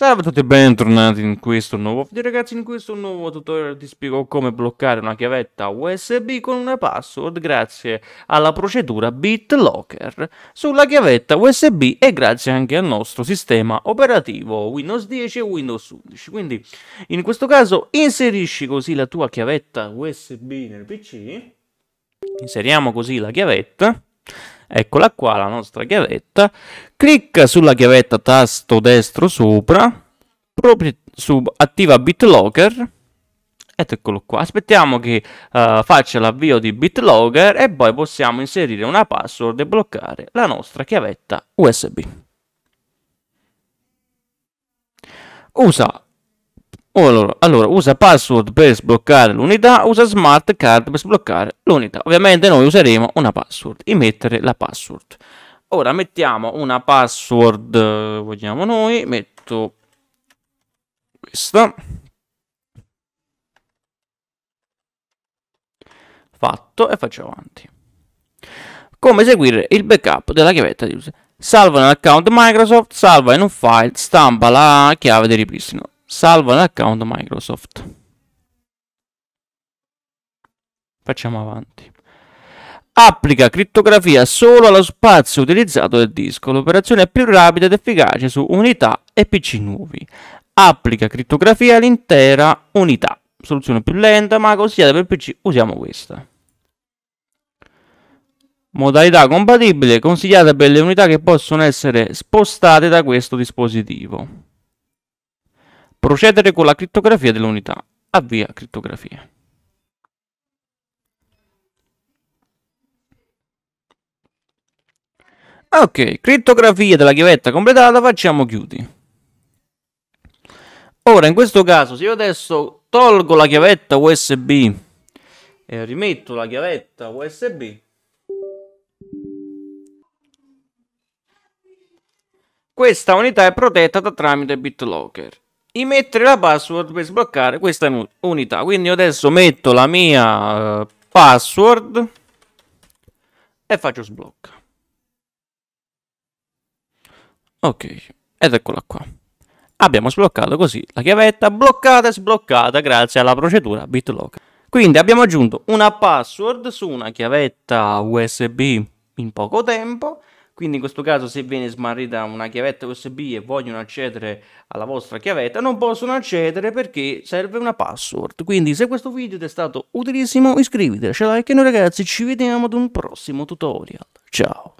Salve a tutti e bentornati in questo nuovo video ragazzi, in questo nuovo tutorial ti spiego come bloccare una chiavetta USB con una password grazie alla procedura BitLocker sulla chiavetta USB e grazie anche al nostro sistema operativo Windows 10 e Windows 11. Quindi in questo caso inserisci così la tua chiavetta USB nel PC, inseriamo così la chiavetta Eccola qua la nostra chiavetta. Clicca sulla chiavetta tasto destro sopra, sub, attiva BitLocker ed eccolo qua. Aspettiamo che uh, faccia l'avvio di BitLocker e poi possiamo inserire una password e bloccare la nostra chiavetta USB. Usa allora, allora, usa password per sbloccare l'unità, usa smart card per sbloccare l'unità. Ovviamente noi useremo una password, immettere la password. Ora mettiamo una password, vogliamo noi, metto questa. Fatto e faccio avanti. Come eseguire il backup della chiavetta di user? Salva nell'account Microsoft, salva in un file, stampa la chiave di ripristino Salva l'account Microsoft. Facciamo avanti. Applica crittografia solo allo spazio utilizzato del disco. L'operazione è più rapida ed efficace su unità e PC nuovi. Applica crittografia all'intera unità. Soluzione più lenta, ma consigliata per PC. Usiamo questa. Modalità compatibile consigliata per le unità che possono essere spostate da questo dispositivo. Procedere con la crittografia dell'unità. Avvia crittografia. Ok, crittografia della chiavetta completata, facciamo chiudi. Ora, in questo caso, se io adesso tolgo la chiavetta USB e rimetto la chiavetta USB, questa unità è protetta da tramite BitLocker di mettere la password per sbloccare questa unità. Quindi adesso metto la mia eh, password e faccio sblocca. Ok, ed eccola qua. Abbiamo sbloccato così la chiavetta bloccata e sbloccata grazie alla procedura BitLocker. Quindi abbiamo aggiunto una password su una chiavetta USB in poco tempo quindi in questo caso se viene smarrita una chiavetta USB e vogliono accedere alla vostra chiavetta non possono accedere perché serve una password quindi se questo video ti è stato utilissimo iscriviti, lascia like e noi ragazzi ci vediamo ad un prossimo tutorial ciao